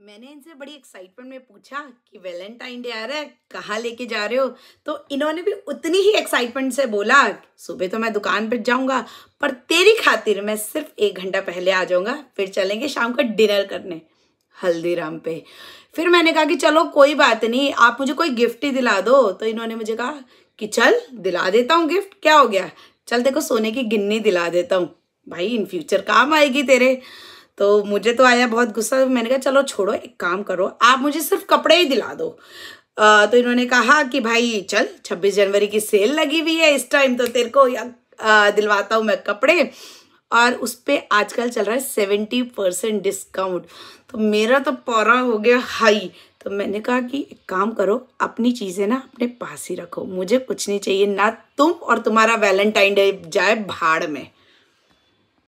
मैंने इनसे बड़ी एक्साइटमेंट में पूछा कि वैलेंटाइन डे आ रहा है कहाँ लेके जा रहे हो तो इन्होंने भी उतनी ही एक्साइटमेंट से बोला सुबह तो मैं दुकान पर जाऊंगा पर तेरी खातिर मैं सिर्फ एक घंटा पहले आ जाऊंगा फिर चलेंगे शाम का डिनर करने हल्दीराम पे फिर मैंने कहा कि चलो कोई बात नहीं आप मुझे कोई गिफ्ट ही दिला दो तो इन्होंने मुझे कहा कि चल दिला देता हूँ गिफ्ट क्या हो गया चल देखो सोने की गिन्नी दिला देता हूँ भाई इन फ्यूचर काम आएगी तेरे तो मुझे तो आया बहुत गुस्सा तो मैंने कहा चलो छोड़ो एक काम करो आप मुझे सिर्फ कपड़े ही दिला दो आ, तो इन्होंने कहा कि भाई चल 26 जनवरी की सेल लगी हुई है इस टाइम तो तेरे को दिलवाता हूँ मैं कपड़े और उस पर आजकल चल रहा है सेवेंटी परसेंट डिस्काउंट तो मेरा तो पौरा हो गया हाई तो मैंने कहा कि एक काम करो अपनी चीज़ें ना अपने पास ही रखो मुझे कुछ नहीं चाहिए ना तुम और तुम्हारा वैलेंटाइन डे जाए भाड़ में